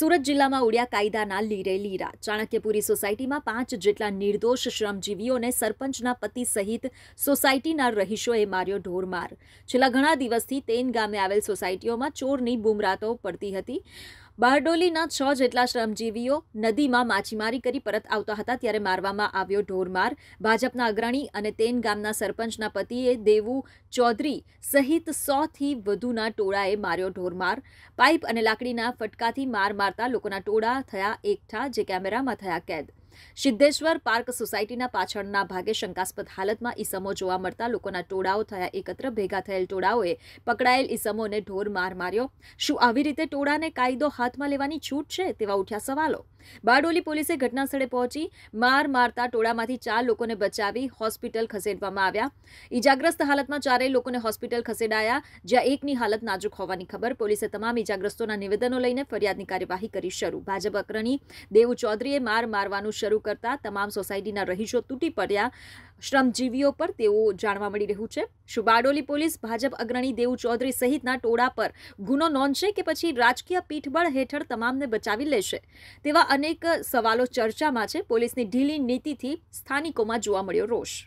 સુરત જિલ્લામાં ઉડ્યા કાયદાના લીરે લીરા ચાણક્યપુરી સોસાયટીમાં પાંચ જેટલા નિર્દોષ શ્રમજીવીઓને સરપંચના પતિ સહિત સોસાયટીના રહીશોએ માર્યો ઢોરમાર છેલ્લા ઘણા દિવસથી તેન ગામે આવેલ સોસાયટીઓમાં ચોરની બુમરાતો પડતી હતી બારડોલીના છ જેટલા શ્રમજીવીઓ નદીમાં માછીમારી કરી પરત આવતા હતા ત્યારે મારવામાં આવ્યો ઢોરમાર ભાજપના અગ્રણી અને તેન ગામના સરપંચના પતિએ દેવુ ચૌધરી સહિત સોથી વધુના ટોળાએ માર્યો ઢોરમાર પાઇપ અને લાકડીના ફટકાથી માર મારતા લોકોના ટોળા થયા એકઠા જે કેમેરામાં થયા કેદ સિદ્ધેશ્વર પાર્ક સોસાયટીના પાછળના ભાગે શંકાસ્પદ હાલતમાં ઈસમો જોવા મળતા લોકોના ટોળાઓ થયા એકત્ર ભેગા થયેલ ટોળાઓએ પકડાયેલ ઈસમોને ઢોર માર માર્યો શું આવી રીતે ટોળાને કાયદો હાથમાં લેવાની છૂટ છે તેવા ઉઠ્યા સવાલો બારડોલી પોલીસે ઘટનાસ્થળે પહોંચી માર મારતા ટોળામાંથી ચાર લોકોને બચાવી હોસ્પિટલ ખસેડવામાં આવ્યા ઇજાગ્રસ્ત હાલતમાં ચારેય લોકોને હોસ્પિટલ ખસેડાયા જ્યાં એકની હાલત નાજુક હોવાની ખબર પોલીસે તમામ ઇજાગ્રસ્તોના નિવેદનો લઈને ફરિયાદની કાર્યવાહી કરી શરૂ ભાજપ અગ્રણી દેવ ચૌધરીએ માર મારવાનું શરૂ કરતા તમામ સોસાયટીના રહીશો તૂટી પડ્યા શ્રમજીવીઓ પર તેવું જાણવા મળી રહ્યું છે શું બારડોલી પોલીસ ભાજપ અગ્રણી દેવ ચૌધરી સહિતના ટોળા પર ગુનો નોંધશે કે પછી રાજકીય પીઠબળ હેઠળ તમામને બચાવી લેશે તેવા અનેક સવાલો ચર્ચામાં છે પોલીસની ઢીલી નીતિથી સ્થાનિકોમાં જોવા મળ્યો રોષ